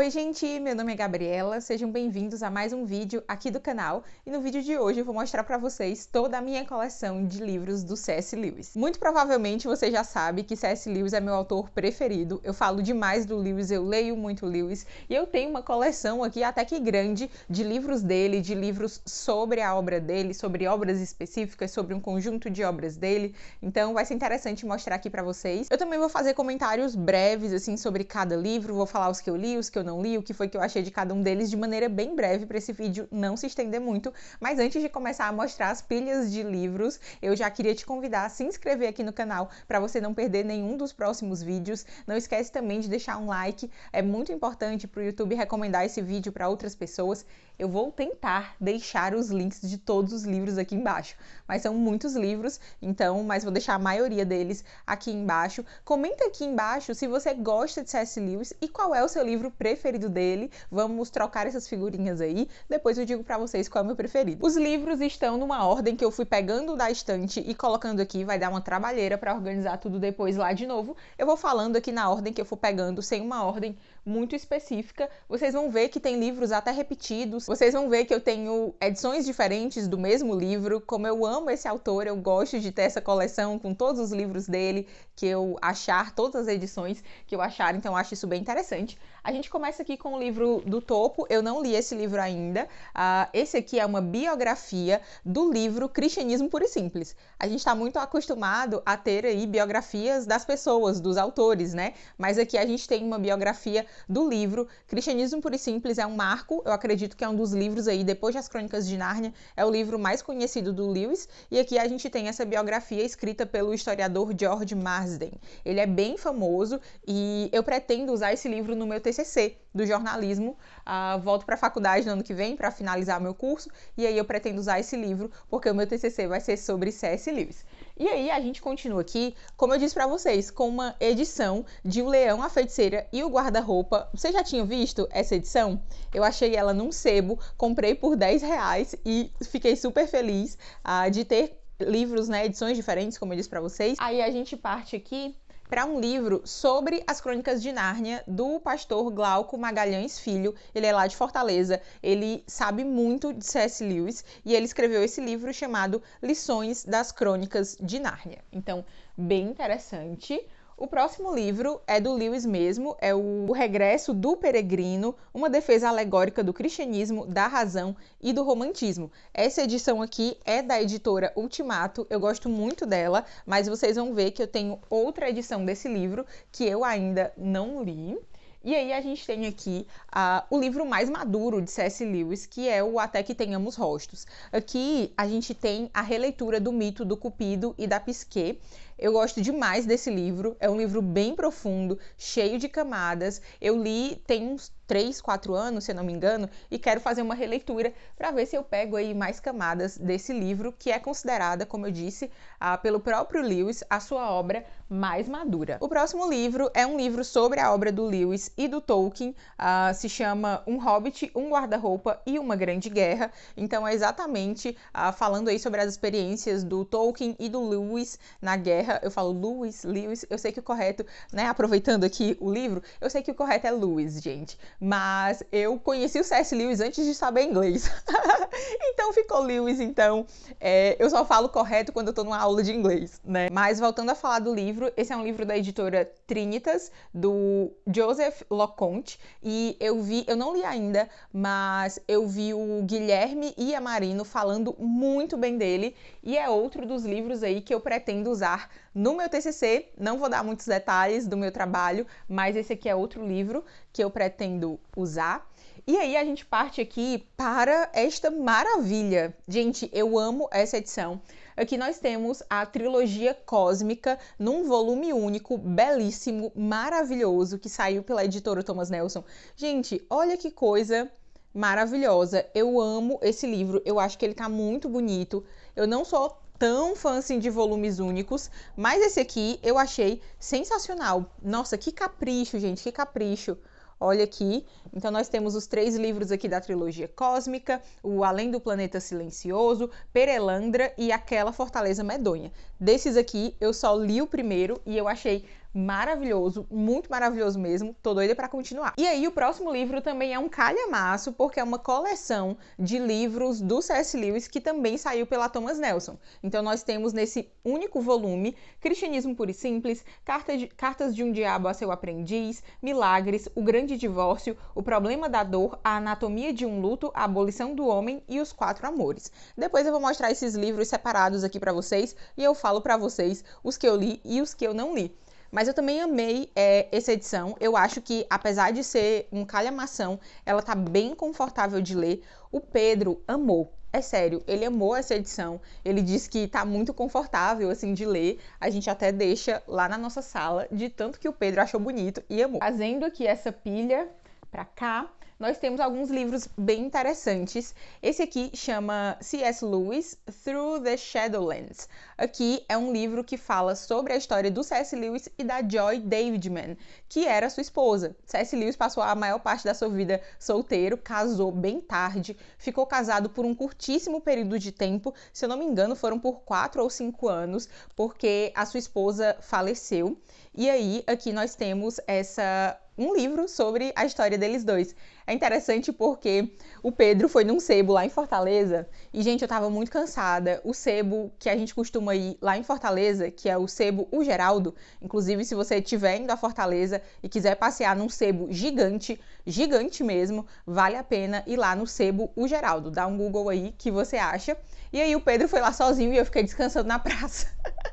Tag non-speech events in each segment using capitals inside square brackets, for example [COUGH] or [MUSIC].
Oi gente, meu nome é Gabriela, sejam bem-vindos a mais um vídeo aqui do canal e no vídeo de hoje eu vou mostrar para vocês toda a minha coleção de livros do C.S. Lewis. Muito provavelmente você já sabe que C.S. Lewis é meu autor preferido, eu falo demais do Lewis, eu leio muito Lewis e eu tenho uma coleção aqui até que grande de livros dele, de livros sobre a obra dele, sobre obras específicas, sobre um conjunto de obras dele, então vai ser interessante mostrar aqui para vocês. Eu também vou fazer comentários breves assim sobre cada livro, vou falar os que eu li, os que eu não li, o que foi que eu achei de cada um deles de maneira bem breve para esse vídeo não se estender muito. Mas antes de começar a mostrar as pilhas de livros, eu já queria te convidar a se inscrever aqui no canal para você não perder nenhum dos próximos vídeos. Não esquece também de deixar um like, é muito importante para o YouTube recomendar esse vídeo para outras pessoas. Eu vou tentar deixar os links de todos os livros aqui embaixo, mas são muitos livros, então, mas vou deixar a maioria deles aqui embaixo. Comenta aqui embaixo se você gosta de C.S. Lewis e qual é o seu livro preferido preferido dele. Vamos trocar essas figurinhas aí. Depois eu digo para vocês qual é o meu preferido. Os livros estão numa ordem que eu fui pegando da estante e colocando aqui. Vai dar uma trabalheira para organizar tudo depois lá de novo. Eu vou falando aqui na ordem que eu for pegando, sem uma ordem muito específica. Vocês vão ver que tem livros até repetidos. Vocês vão ver que eu tenho edições diferentes do mesmo livro. Como eu amo esse autor, eu gosto de ter essa coleção com todos os livros dele que eu achar, todas as edições que eu achar, então eu acho isso bem interessante. A gente começa aqui com o livro do topo. Eu não li esse livro ainda. Uh, esse aqui é uma biografia do livro Cristianismo Puro e Simples. A gente está muito acostumado a ter aí biografias das pessoas, dos autores, né? Mas aqui a gente tem uma biografia do livro. Cristianismo Puro e Simples é um marco, eu acredito que é um dos livros aí, depois das Crônicas de Nárnia, é o livro mais conhecido do Lewis. E aqui a gente tem essa biografia escrita pelo historiador George Marsden. Ele é bem famoso e eu pretendo usar esse livro no meu TCC do jornalismo. Uh, volto para a faculdade no ano que vem para finalizar meu curso e aí eu pretendo usar esse livro porque o meu TCC vai ser sobre C.S. Lewis. E aí a gente continua aqui, como eu disse para vocês, com uma edição de O Leão, a Feiticeira e o Guarda-Roupa. Vocês já tinham visto essa edição? Eu achei ela num sebo, comprei por 10 reais e fiquei super feliz ah, de ter livros, né, edições diferentes, como eu disse para vocês. Aí a gente parte aqui para um livro sobre as crônicas de Nárnia do pastor Glauco Magalhães Filho. Ele é lá de Fortaleza, ele sabe muito de C.S. Lewis e ele escreveu esse livro chamado Lições das Crônicas de Nárnia. Então, bem interessante. O próximo livro é do Lewis mesmo, é O Regresso do Peregrino, uma defesa alegórica do cristianismo, da razão e do romantismo. Essa edição aqui é da editora Ultimato, eu gosto muito dela, mas vocês vão ver que eu tenho outra edição desse livro que eu ainda não li. E aí a gente tem aqui uh, o livro mais maduro de C.S. Lewis, que é o Até que Tenhamos Rostos. Aqui a gente tem a releitura do mito do Cupido e da Pisquet. Eu gosto demais desse livro. É um livro bem profundo, cheio de camadas. Eu li tem uns 3, 4 anos, se eu não me engano, e quero fazer uma releitura para ver se eu pego aí mais camadas desse livro, que é considerada, como eu disse, a, pelo próprio Lewis, a sua obra mais madura. O próximo livro é um livro sobre a obra do Lewis e do Tolkien, a, se chama Um Hobbit, Um Guarda-Roupa e Uma Grande Guerra, então é exatamente a, falando aí sobre as experiências do Tolkien e do Lewis na guerra eu falo Lewis, Lewis. Eu sei que o correto, né? Aproveitando aqui o livro, eu sei que o correto é Lewis, gente. Mas eu conheci o C.S. Lewis antes de saber inglês. [LAUGHS] então ficou Lewis, então. É, eu só falo correto quando eu tô numa aula de inglês, né? Mas voltando a falar do livro, esse é um livro da editora Trinitas, do Joseph Loconte. E eu vi, eu não li ainda, mas eu vi o Guilherme e a Marino falando muito bem dele. E é outro dos livros aí que eu pretendo usar no meu TCC. Não vou dar muitos detalhes do meu trabalho, mas esse aqui é outro livro que eu pretendo usar. E aí a gente parte aqui para esta maravilha. Gente, eu amo essa edição. Aqui nós temos a trilogia cósmica num volume único, belíssimo, maravilhoso, que saiu pela editora Thomas Nelson. Gente, olha que coisa maravilhosa. Eu amo esse livro, eu acho que ele tá muito bonito. Eu não só tão fã assim de volumes únicos, mas esse aqui eu achei sensacional. Nossa, que capricho, gente, que capricho. Olha aqui, então nós temos os três livros aqui da trilogia cósmica, o Além do Planeta Silencioso, Perelandra e aquela Fortaleza Medonha. Desses aqui, eu só li o primeiro e eu achei maravilhoso, muito maravilhoso mesmo. Tô doida para continuar. E aí, o próximo livro também é um calhamaço, porque é uma coleção de livros do C.S. Lewis que também saiu pela Thomas Nelson. Então, nós temos nesse único volume Cristianismo Puro e Simples, Carta de, Cartas de um Diabo a Seu Aprendiz, Milagres, O Grande Divórcio, O Problema da Dor, A Anatomia de um Luto, A Abolição do Homem e Os Quatro Amores. Depois eu vou mostrar esses livros separados aqui para vocês e eu falo para vocês os que eu li e os que eu não li. Mas eu também amei é, essa edição. Eu acho que, apesar de ser um calhamação, ela tá bem confortável de ler. O Pedro amou. É sério, ele amou essa edição. Ele diz que tá muito confortável, assim, de ler. A gente até deixa lá na nossa sala, de tanto que o Pedro achou bonito e amou. Fazendo aqui essa pilha para cá, nós temos alguns livros bem interessantes. Esse aqui chama C.S. Lewis Through the Shadowlands. Aqui é um livro que fala sobre a história do C.S. Lewis e da Joy Davidman, que era sua esposa. C.S. Lewis passou a maior parte da sua vida solteiro, casou bem tarde, ficou casado por um curtíssimo período de tempo, se eu não me engano, foram por quatro ou cinco anos, porque a sua esposa faleceu. E aí, aqui nós temos essa um livro sobre a história deles dois. É interessante porque o Pedro foi num sebo lá em Fortaleza e, gente, eu tava muito cansada. O sebo que a gente costuma ir lá em Fortaleza, que é o sebo O Geraldo, inclusive se você estiver indo a Fortaleza e quiser passear num sebo gigante, gigante mesmo, vale a pena ir lá no sebo O Geraldo. Dá um Google aí que você acha. E aí o Pedro foi lá sozinho e eu fiquei descansando na praça.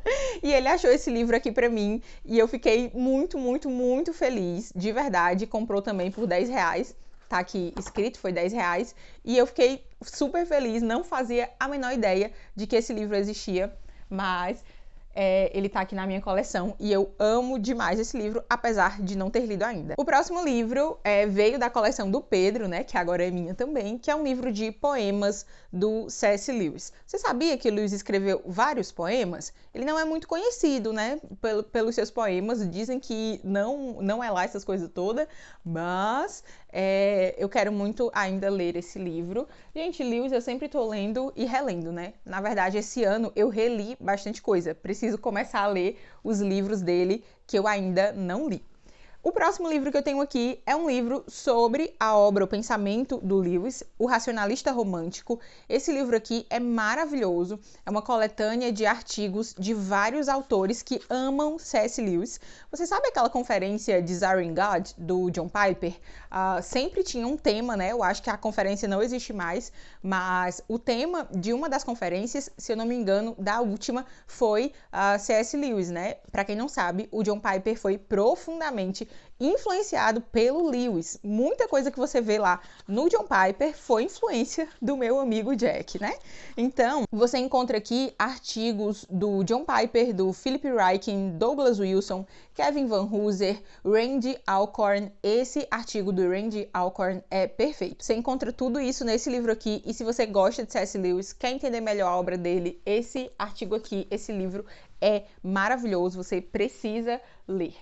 [LAUGHS] e ele achou esse livro aqui para mim e eu fiquei muito, muito, muito feliz, de verdade. Comprou também por 10 reais, tá aqui escrito, foi 10 reais. E eu fiquei super feliz, não fazia a menor ideia de que esse livro existia, mas é, ele tá aqui na minha coleção e eu amo demais esse livro, apesar de não ter lido ainda. O próximo livro é, veio da coleção do Pedro, né, que agora é minha também, que é um livro de poemas do C.S. Lewis. Você sabia que Lewis escreveu vários poemas? Ele não é muito conhecido, né, pelo, pelos seus poemas, dizem que não, não é lá essas coisas todas, mas é, eu quero muito ainda ler esse livro. Gente, Lewis eu sempre estou lendo e relendo, né? Na verdade, esse ano eu reli bastante coisa. Preciso começar a ler os livros dele que eu ainda não li. O próximo livro que eu tenho aqui é um livro sobre a obra O Pensamento do Lewis, O Racionalista Romântico. Esse livro aqui é maravilhoso, é uma coletânea de artigos de vários autores que amam C.S. Lewis. Você sabe aquela conferência Desiring God do John Piper? Uh, sempre tinha um tema, né? Eu acho que a conferência não existe mais, mas o tema de uma das conferências, se eu não me engano, da última, foi uh, ah, C.S. Lewis, né? Para quem não sabe, o John Piper foi profundamente influenciado pelo Lewis. Muita coisa que você vê lá no John Piper foi influência do meu amigo Jack, né? Então, você encontra aqui artigos do John Piper, do Philip Ryken, Douglas Wilson, Kevin Van Hooser, Randy Alcorn. Esse artigo do Randy Alcorn é perfeito. Você encontra tudo isso nesse livro aqui e se você gosta de C.S. Lewis, quer entender melhor a obra dele, esse artigo aqui, esse livro é maravilhoso, você precisa ler.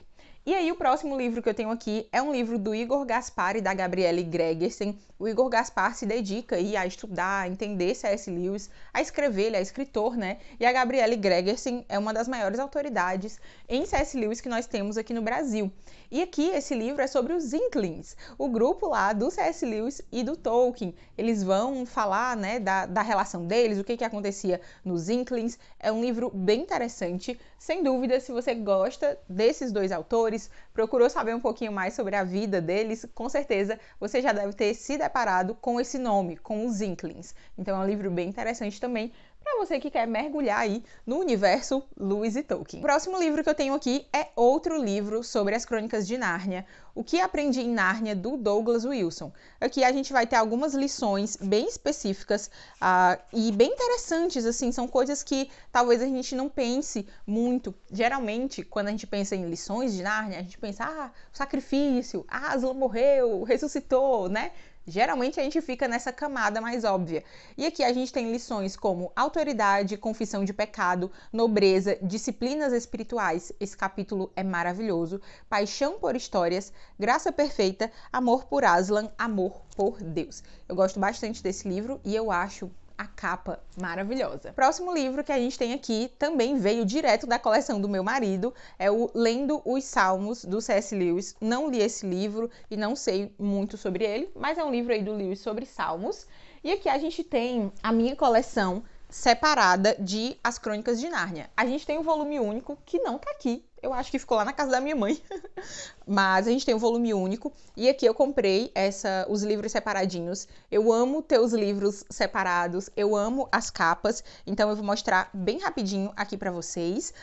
E aí, o próximo livro que eu tenho aqui é um livro do Igor Gaspar e da Gabriele Gregersen. O Igor Gaspar se dedica aí a estudar, a entender C.S. Lewis, a escrever, ele é escritor, né? E a Gabriele Gregersen é uma das maiores autoridades em C.S. Lewis que nós temos aqui no Brasil. E aqui, esse livro é sobre os Inklings, o grupo lá do C.S. Lewis e do Tolkien. Eles vão falar, né, da, da relação deles, o que, que acontecia nos Inklings. É um livro bem interessante, sem dúvida, se você gosta desses dois autores, procurou saber um pouquinho mais sobre a vida deles, com certeza você já deve ter se deparado com esse nome, com os Inklings. Então é um livro bem interessante também para você que quer mergulhar aí no universo Lewis e Tolkien. O próximo livro que eu tenho aqui é outro livro sobre as Crônicas de Nárnia, O que aprendi em Nárnia do Douglas Wilson. Aqui a gente vai ter algumas lições bem específicas uh, e bem interessantes, assim, são coisas que talvez a gente não pense muito. Geralmente, quando a gente pensa em lições de Nárnia, a gente pensa, ah, o sacrifício, ah, Aslan morreu, ressuscitou, né? Geralmente a gente fica nessa camada mais óbvia. E aqui a gente tem lições como autoridade, confissão de pecado, nobreza, disciplinas espirituais. Esse capítulo é maravilhoso. Paixão por histórias, graça perfeita, amor por Aslan, amor por Deus. Eu gosto bastante desse livro e eu acho a capa maravilhosa. Próximo livro que a gente tem aqui também veio direto da coleção do meu marido, é o Lendo os Salmos do C.S. Lewis. Não li esse livro e não sei muito sobre ele, mas é um livro aí do Lewis sobre salmos. E aqui a gente tem a minha coleção separada de As Crônicas de Nárnia. A gente tem um volume único que não tá aqui. Eu acho que ficou lá na casa da minha mãe. [LAUGHS] Mas a gente tem um volume único e aqui eu comprei essa os livros separadinhos. Eu amo ter os livros separados, eu amo as capas. Então eu vou mostrar bem rapidinho aqui para vocês.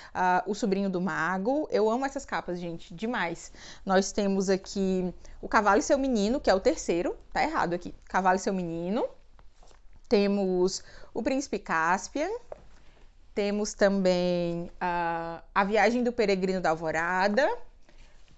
Uh, o Sobrinho do Mago. Eu amo essas capas, gente, demais. Nós temos aqui o Cavalo e seu Menino, que é o terceiro. Tá errado aqui. Cavalo e seu Menino. Temos o Príncipe Caspian. Temos também uh, A Viagem do Peregrino da Alvorada.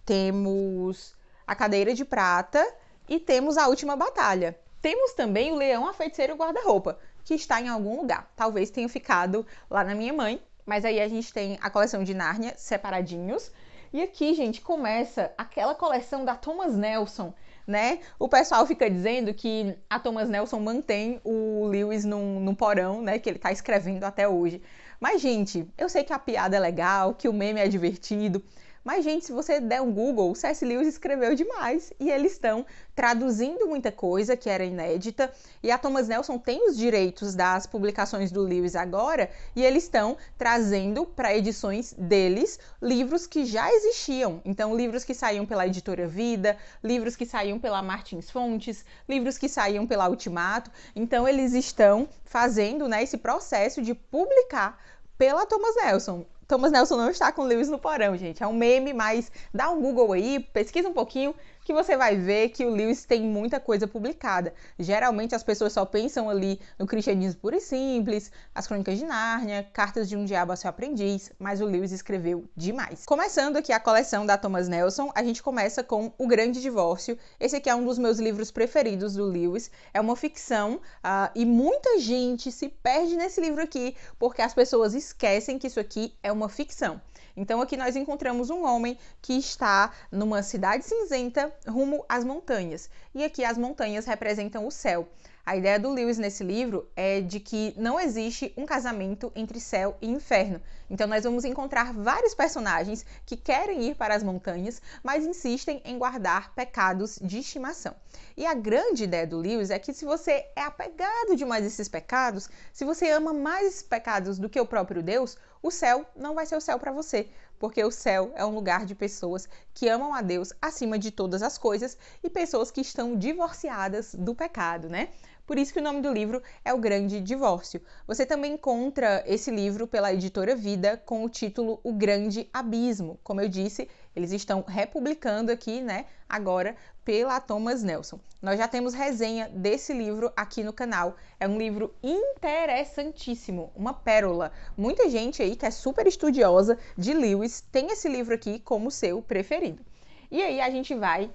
Temos A Cadeira de Prata. E temos A Última Batalha. Temos também O Leão, a Feiticeira e o Guarda-Roupa, que está em algum lugar. Talvez tenha ficado lá na minha mãe. Mas aí a gente tem a coleção de Nárnia separadinhos. E aqui, gente, começa aquela coleção da Thomas Nelson, né? O pessoal fica dizendo que a Thomas Nelson mantém o Lewis num, num porão, né? Que ele tá escrevendo até hoje. Mas, gente, eu sei que a piada é legal, que o meme é divertido, mas, gente, se você der um Google, o C.S. Lewis escreveu demais e eles estão traduzindo muita coisa que era inédita. E a Thomas Nelson tem os direitos das publicações do Lewis agora e eles estão trazendo para edições deles livros que já existiam. Então, livros que saíam pela editora Vida, livros que saíam pela Martins Fontes, livros que saíam pela Ultimato. Então, eles estão fazendo né, esse processo de publicar pela Thomas Nelson. Thomas Nelson não está com Lewis no porão, gente. É um meme, mas dá um Google aí, pesquisa um pouquinho, que você vai ver que o Lewis tem muita coisa publicada. Geralmente as pessoas só pensam ali no Cristianismo Puro e Simples, As Crônicas de Nárnia, Cartas de um Diabo a Seu Aprendiz, mas o Lewis escreveu demais. Começando aqui a coleção da Thomas Nelson, a gente começa com O Grande Divórcio. Esse aqui é um dos meus livros preferidos do Lewis. É uma ficção uh, e muita gente se perde nesse livro aqui porque as pessoas esquecem que isso aqui é uma ficção. Então aqui nós encontramos um homem que está numa cidade cinzenta rumo às montanhas. E aqui as montanhas representam o céu. A ideia do Lewis nesse livro é de que não existe um casamento entre céu e inferno. Então nós vamos encontrar vários personagens que querem ir para as montanhas, mas insistem em guardar pecados de estimação. E a grande ideia do Lewis é que se você é apegado demais a esses pecados, se você ama mais esses pecados do que o próprio Deus, o céu não vai ser o céu para você, porque o céu é um lugar de pessoas que amam a Deus acima de todas as coisas e pessoas que estão divorciadas do pecado, né? Por isso que o nome do livro é O Grande Divórcio. Você também encontra esse livro pela editora Vida com o título O Grande Abismo. Como eu disse, eles estão republicando aqui, né, agora pela Thomas Nelson. Nós já temos resenha desse livro aqui no canal. É um livro interessantíssimo, uma pérola. Muita gente aí que é super estudiosa de Lewis tem esse livro aqui como seu preferido. E aí a gente vai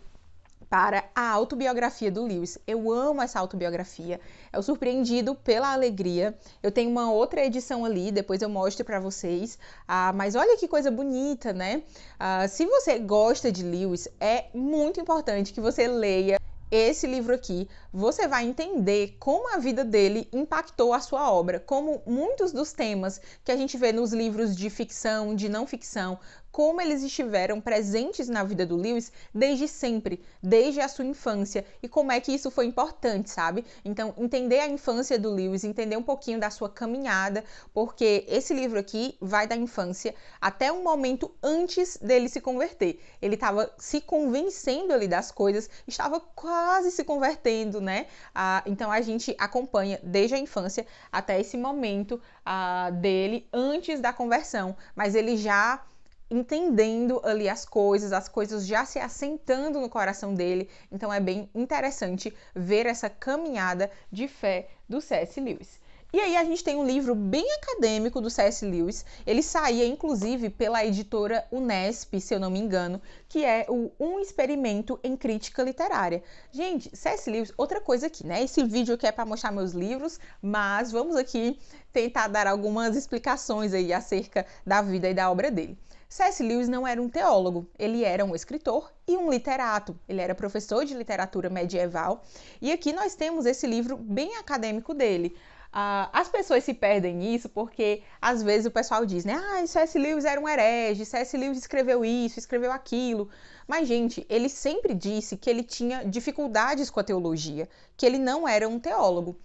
para a autobiografia do Lewis. Eu amo essa autobiografia. É o Surpreendido pela Alegria. Eu tenho uma outra edição ali, depois eu mostro para vocês. Ah, mas olha que coisa bonita, né? Ah, se você gosta de Lewis, é muito importante que você leia esse livro aqui, você vai entender como a vida dele impactou a sua obra, como muitos dos temas que a gente vê nos livros de ficção, de não ficção, como eles estiveram presentes na vida do Lewis desde sempre, desde a sua infância, e como é que isso foi importante, sabe? Então, entender a infância do Lewis, entender um pouquinho da sua caminhada, porque esse livro aqui vai da infância até um momento antes dele se converter. Ele estava se convencendo ali das coisas, estava quase se convertendo, né? Ah, então, a gente acompanha desde a infância até esse momento ah, dele, antes da conversão, mas ele já entendendo ali as coisas, as coisas já se assentando no coração dele. Então é bem interessante ver essa caminhada de fé do C.S. Lewis. E aí a gente tem um livro bem acadêmico do C.S. Lewis. Ele saía inclusive pela editora Unesp, se eu não me engano, que é o Um Experimento em Crítica Literária. Gente, C.S. Lewis, outra coisa aqui, né? Esse vídeo aqui é para mostrar meus livros, mas vamos aqui tentar dar algumas explicações aí acerca da vida e da obra dele. C.S. Lewis não era um teólogo, ele era um escritor e um literato. Ele era professor de literatura medieval. E aqui nós temos esse livro bem acadêmico dele. Uh, as pessoas se perdem nisso porque às vezes o pessoal diz, né? Ah, C.S. Lewis era um herege, C.S. Lewis escreveu isso, escreveu aquilo. Mas, gente, ele sempre disse que ele tinha dificuldades com a teologia, que ele não era um teólogo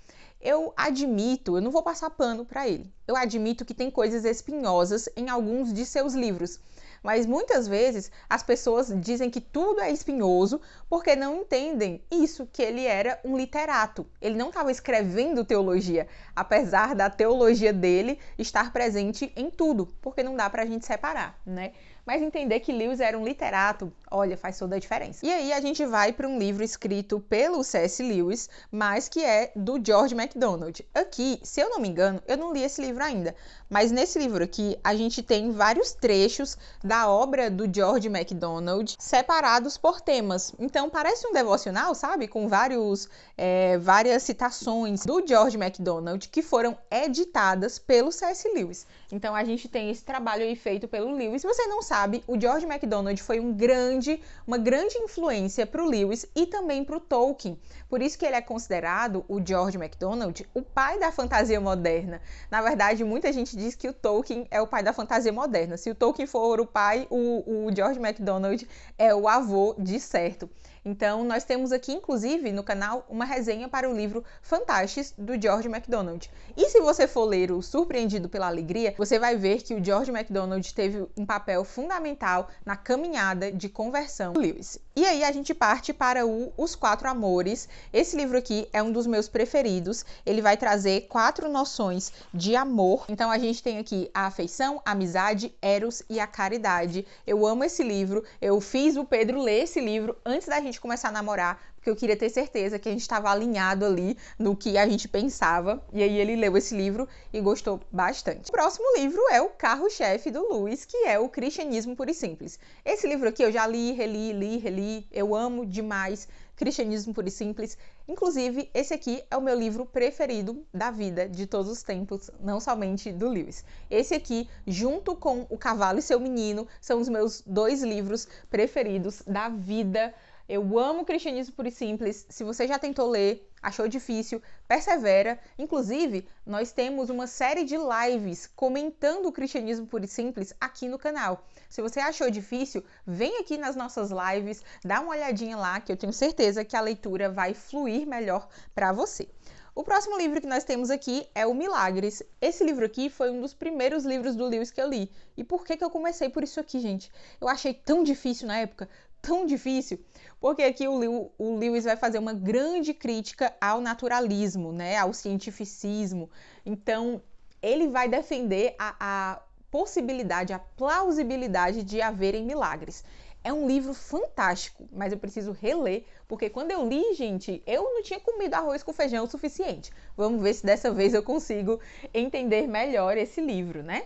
eu admito, eu não vou passar pano para ele. Eu admito que tem coisas espinhosas em alguns de seus livros. Mas muitas vezes as pessoas dizem que tudo é espinhoso porque não entendem isso, que ele era um literato. Ele não estava escrevendo teologia, apesar da teologia dele estar presente em tudo, porque não dá para a gente separar, né? mas entender que Lewis era um literato, olha, faz toda a diferença. E aí a gente vai para um livro escrito pelo C.S. Lewis, mas que é do George MacDonald. Aqui, se eu não me engano, eu não li esse livro ainda, mas nesse livro aqui a gente tem vários trechos da obra do George MacDonald separados por temas. Então parece um devocional, sabe? Com vários, é, várias citações do George MacDonald que foram editadas pelo C.S. Lewis. Então a gente tem esse trabalho aí feito pelo Lewis. Se Você não sabe sabe, o George MacDonald foi um grande, uma grande influência para o Lewis e também para o Tolkien. Por isso que ele é considerado o George MacDonald, o pai da fantasia moderna. Na verdade, muita gente diz que o Tolkien é o pai da fantasia moderna. Se o Tolkien for o pai, o, o George MacDonald é o avô de certo. Então, nós temos aqui, inclusive, no canal, uma resenha para o livro Fantastes, do George MacDonald. E se você for ler o Surpreendido pela Alegria, você vai ver que o George MacDonald teve um papel fundamental na caminhada de conversão do Lewis. E aí a gente parte para o Os Quatro Amores. Esse livro aqui é um dos meus preferidos. Ele vai trazer quatro noções de amor. Então a gente tem aqui a afeição, a amizade, eros e a caridade. Eu amo esse livro. Eu fiz o Pedro ler esse livro antes da gente começar a namorar, porque eu queria ter certeza que a gente estava alinhado ali no que a gente pensava. E aí ele leu esse livro e gostou bastante. O próximo livro é o carro-chefe do Luiz, que é o Cristianismo Puro e Simples. Esse livro aqui eu já li, reli, li, reli, eu amo demais. Cristianismo Puro e Simples. Inclusive, esse aqui é o meu livro preferido da vida de todos os tempos, não somente do Lewis. Esse aqui, junto com O Cavalo e Seu Menino, são os meus dois livros preferidos da vida eu amo Cristianismo Puro e Simples. Se você já tentou ler, achou difícil, persevera. Inclusive, nós temos uma série de lives comentando o Cristianismo Puro e Simples aqui no canal. Se você achou difícil, vem aqui nas nossas lives, dá uma olhadinha lá, que eu tenho certeza que a leitura vai fluir melhor para você. O próximo livro que nós temos aqui é O Milagres. Esse livro aqui foi um dos primeiros livros do Lewis que eu li. E por que, que eu comecei por isso aqui, gente? Eu achei tão difícil na época, tão difícil, porque aqui o, o Lewis vai fazer uma grande crítica ao naturalismo, né, ao cientificismo. Então, ele vai defender a, a possibilidade, a plausibilidade de haverem milagres. É um livro fantástico, mas eu preciso reler, porque quando eu li, gente, eu não tinha comido arroz com feijão o suficiente. Vamos ver se dessa vez eu consigo entender melhor esse livro, né?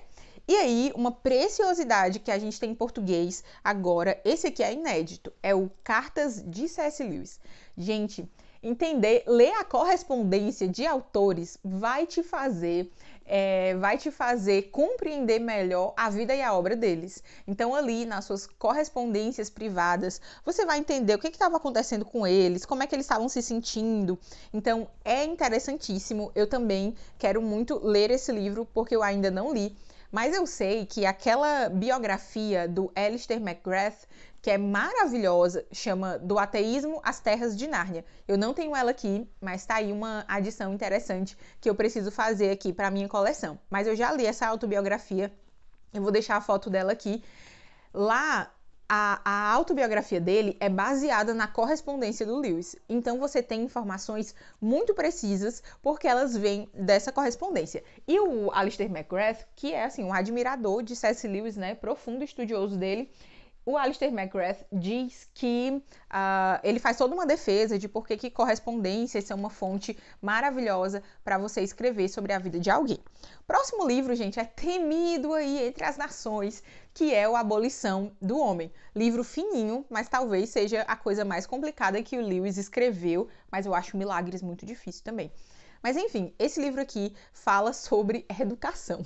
E aí, uma preciosidade que a gente tem em português agora, esse aqui é inédito, é o Cartas de C.S. Lewis. Gente, entender, ler a correspondência de autores vai te fazer é, vai te fazer compreender melhor a vida e a obra deles. Então, ali nas suas correspondências privadas, você vai entender o que estava acontecendo com eles, como é que eles estavam se sentindo. Então, é interessantíssimo. Eu também quero muito ler esse livro, porque eu ainda não li. Mas eu sei que aquela biografia do Alistair McGrath, que é maravilhosa, chama Do Ateísmo às Terras de Nárnia. Eu não tenho ela aqui, mas tá aí uma adição interessante que eu preciso fazer aqui para minha coleção. Mas eu já li essa autobiografia. Eu vou deixar a foto dela aqui. Lá a, a, autobiografia dele é baseada na correspondência do Lewis. Então você tem informações muito precisas porque elas vêm dessa correspondência. E o Alistair McGrath, que é assim um admirador de C.S. Lewis, né, profundo estudioso dele, o Alistair McGrath diz que uh, ele faz toda uma defesa de por que correspondências são uma fonte maravilhosa para você escrever sobre a vida de alguém. Próximo livro, gente, é temido aí entre as nações, que é o Abolição do Homem. Livro fininho, mas talvez seja a coisa mais complicada que o Lewis escreveu, mas eu acho Milagres muito difícil também. Mas enfim, esse livro aqui fala sobre educação.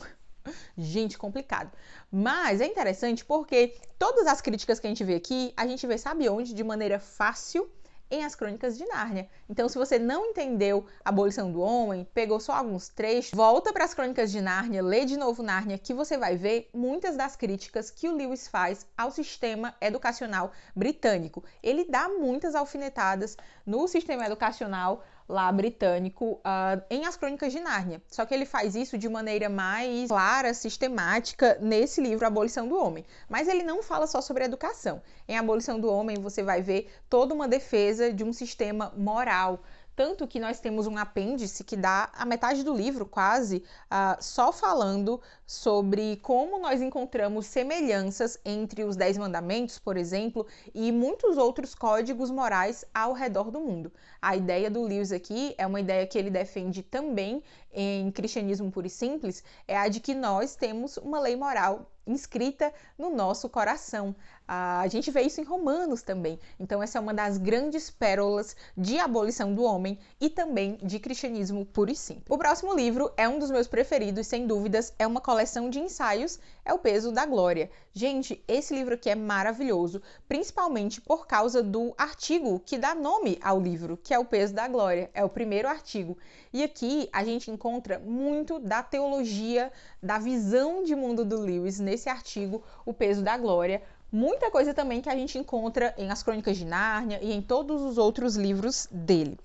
Gente, complicado. Mas é interessante porque todas as críticas que a gente vê aqui, a gente vê, sabe onde? De maneira fácil em As Crônicas de Nárnia. Então, se você não entendeu a abolição do homem, pegou só alguns trechos, volta para As Crônicas de Nárnia, lê de novo Nárnia, que você vai ver muitas das críticas que o Lewis faz ao sistema educacional britânico. Ele dá muitas alfinetadas no sistema educacional lá britânico uh, em As Crônicas de Nárnia. Só que ele faz isso de maneira mais clara, sistemática nesse livro Abolição do Homem. Mas ele não fala só sobre educação. Em Abolição do Homem você vai ver toda uma defesa de um sistema moral tanto que nós temos um apêndice que dá a metade do livro, quase, uh, só falando sobre como nós encontramos semelhanças entre os Dez Mandamentos, por exemplo, e muitos outros códigos morais ao redor do mundo. A ideia do Lewis aqui é uma ideia que ele defende também em cristianismo puro e simples é a de que nós temos uma lei moral inscrita no nosso coração. A gente vê isso em Romanos também. Então, essa é uma das grandes pérolas de abolição do homem e também de cristianismo puro e simples. O próximo livro é um dos meus preferidos, sem dúvidas, é uma coleção de ensaios, é O Peso da Glória. Gente, esse livro aqui é maravilhoso, principalmente por causa do artigo que dá nome ao livro, que é O Peso da Glória. É o primeiro artigo. E aqui a gente encontra muito da teologia, da visão de mundo do Lewis nesse artigo, O Peso da Glória. Muita coisa também que a gente encontra em As Crônicas de Nárnia e em todos os outros livros dele.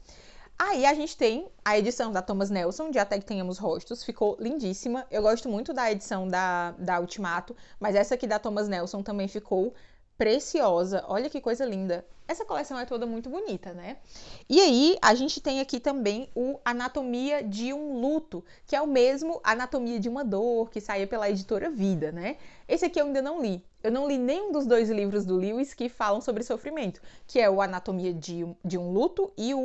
Aí a gente tem a edição da Thomas Nelson, de Até Que Tenhamos Rostos, ficou lindíssima. Eu gosto muito da edição da, da Ultimato, mas essa aqui da Thomas Nelson também ficou preciosa. Olha que coisa linda. Essa coleção é toda muito bonita, né? E aí, a gente tem aqui também o Anatomia de um Luto, que é o mesmo Anatomia de uma Dor, que saía pela editora Vida, né? Esse aqui eu ainda não li. Eu não li nenhum dos dois livros do Lewis que falam sobre sofrimento, que é o Anatomia de, de um Luto e o,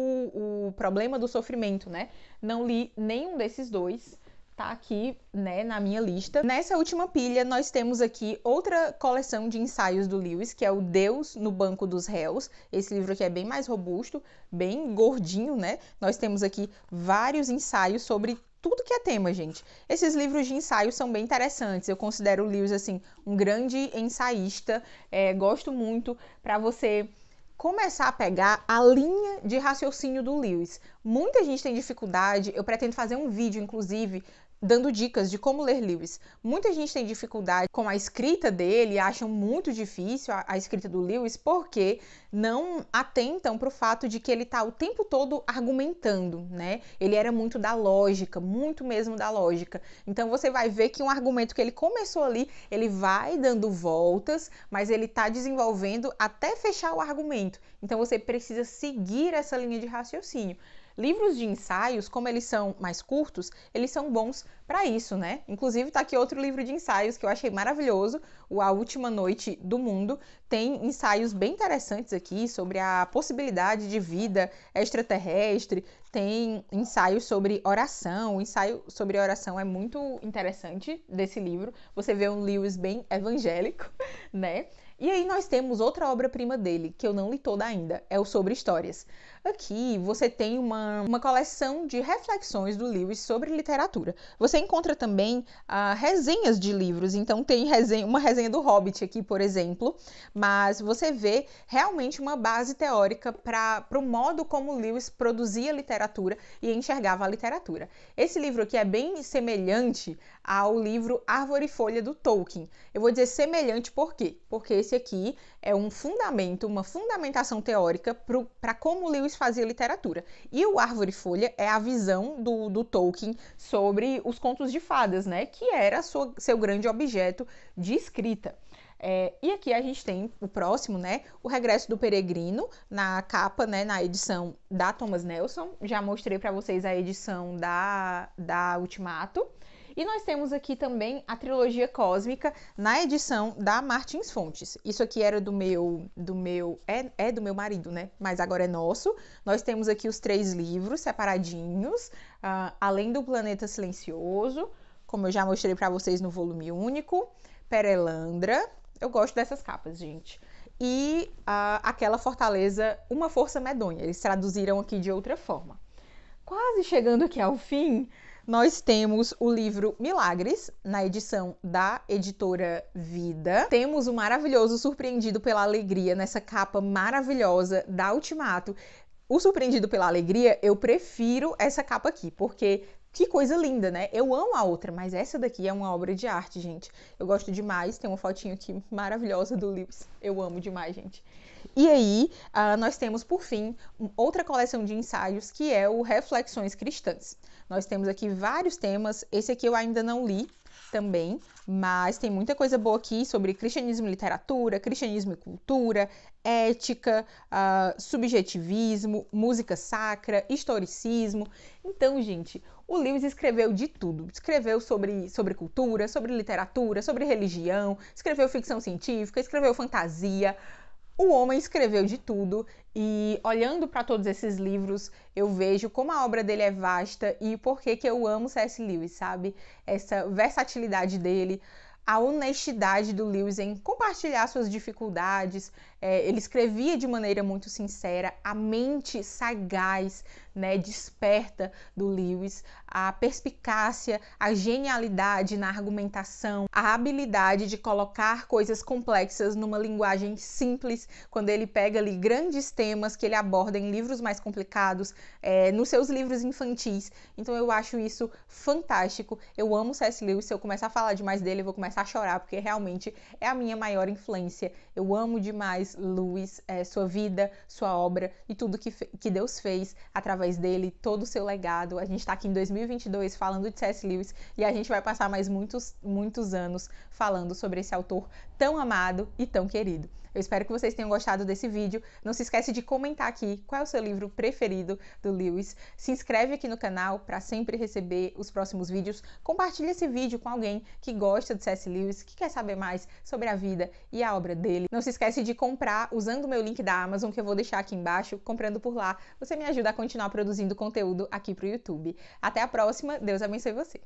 o Problema do Sofrimento, né? Não li nenhum desses dois tá aqui, né, na minha lista. Nessa última pilha, nós temos aqui outra coleção de ensaios do Lewis, que é o Deus no Banco dos Réus. Esse livro aqui é bem mais robusto, bem gordinho, né? Nós temos aqui vários ensaios sobre tudo que é tema, gente. Esses livros de ensaio são bem interessantes. Eu considero o Lewis, assim, um grande ensaísta. É, gosto muito para você começar a pegar a linha de raciocínio do Lewis. Muita gente tem dificuldade, eu pretendo fazer um vídeo, inclusive, dando dicas de como ler Lewis. Muita gente tem dificuldade com a escrita dele, acham muito difícil a, a escrita do Lewis porque não atentam para o fato de que ele está o tempo todo argumentando, né? Ele era muito da lógica, muito mesmo da lógica. Então você vai ver que um argumento que ele começou ali, ele vai dando voltas, mas ele está desenvolvendo até fechar o argumento. Então você precisa seguir essa linha de raciocínio. Livros de ensaios, como eles são mais curtos, eles são bons para isso, né? Inclusive tá aqui outro livro de ensaios que eu achei maravilhoso, o A Última Noite do Mundo, tem ensaios bem interessantes aqui sobre a possibilidade de vida extraterrestre, tem ensaios sobre oração, o ensaio sobre oração é muito interessante desse livro. Você vê um Lewis bem evangélico, [LAUGHS] né? E aí nós temos outra obra-prima dele, que eu não li toda ainda, é o Sobre Histórias. Aqui você tem uma, uma coleção de reflexões do Lewis sobre literatura. Você encontra também ah, resenhas de livros, então tem resenha, uma resenha do Hobbit aqui, por exemplo, mas você vê realmente uma base teórica para o modo como Lewis produzia literatura e enxergava a literatura. Esse livro aqui é bem semelhante ao livro Árvore e Folha do Tolkien. Eu vou dizer semelhante por quê? Porque esse aqui é um fundamento, uma fundamentação teórica para como Lewis fazia literatura. E o Árvore Folha é a visão do, do Tolkien sobre os contos de fadas, né? Que era sua, seu grande objeto de escrita. É, e aqui a gente tem o próximo, né? O Regresso do Peregrino, na capa, né? Na edição da Thomas Nelson. Já mostrei para vocês a edição da, da Ultimato. E nós temos aqui também a trilogia cósmica na edição da Martins Fontes. Isso aqui era do meu, do meu, é, é do meu marido, né? Mas agora é nosso. Nós temos aqui os três livros separadinhos, uh, além do Planeta Silencioso, como eu já mostrei para vocês no volume único, Perelandra. Eu gosto dessas capas, gente e uh, aquela fortaleza, uma força medonha. Eles traduziram aqui de outra forma. Quase chegando aqui ao fim, nós temos o livro Milagres, na edição da editora Vida. Temos o maravilhoso Surpreendido pela Alegria, nessa capa maravilhosa da Ultimato. O Surpreendido pela Alegria, eu prefiro essa capa aqui, porque que coisa linda, né? Eu amo a outra, mas essa daqui é uma obra de arte, gente. Eu gosto demais. Tem uma fotinho aqui maravilhosa do Lips. Eu amo demais, gente. E aí, uh, nós temos, por fim, outra coleção de ensaios que é o Reflexões Cristãs. Nós temos aqui vários temas, esse aqui eu ainda não li também, mas tem muita coisa boa aqui sobre cristianismo e literatura, cristianismo e cultura, ética, uh, subjetivismo, música sacra, historicismo. Então, gente, o Lewis escreveu de tudo. Escreveu sobre, sobre cultura, sobre literatura, sobre religião, escreveu ficção científica, escreveu fantasia. O homem escreveu de tudo e olhando para todos esses livros, eu vejo como a obra dele é vasta e por que que eu amo C.S. Lewis, sabe? Essa versatilidade dele, a honestidade do Lewis em compartilhar suas dificuldades. É, ele escrevia de maneira muito sincera, a mente sagaz, né, desperta do Lewis, a perspicácia, a genialidade na argumentação, a habilidade de colocar coisas complexas numa linguagem simples, quando ele pega ali grandes temas que ele aborda em livros mais complicados, é, nos seus livros infantis. Então eu acho isso fantástico. Eu amo C.S. Lewis. Se eu começar a falar demais dele, eu vou começar a chorar, porque realmente é a minha maior influência. Eu amo demais Lewis, é, sua vida, sua obra e tudo que, que Deus fez através dele, todo o seu legado. A gente está aqui em 2020. 2022 falando de C.S. Lewis e a gente vai passar mais muitos, muitos anos falando sobre esse autor tão amado e tão querido. Eu espero que vocês tenham gostado desse vídeo. Não se esquece de comentar aqui qual é o seu livro preferido do Lewis. Se inscreve aqui no canal para sempre receber os próximos vídeos. Compartilhe esse vídeo com alguém que gosta de C.S. Lewis, que quer saber mais sobre a vida e a obra dele. Não se esquece de comprar usando o meu link da Amazon que eu vou deixar aqui embaixo. Comprando por lá, você me ajuda a continuar produzindo conteúdo aqui para o YouTube. Até a próxima. Deus abençoe você.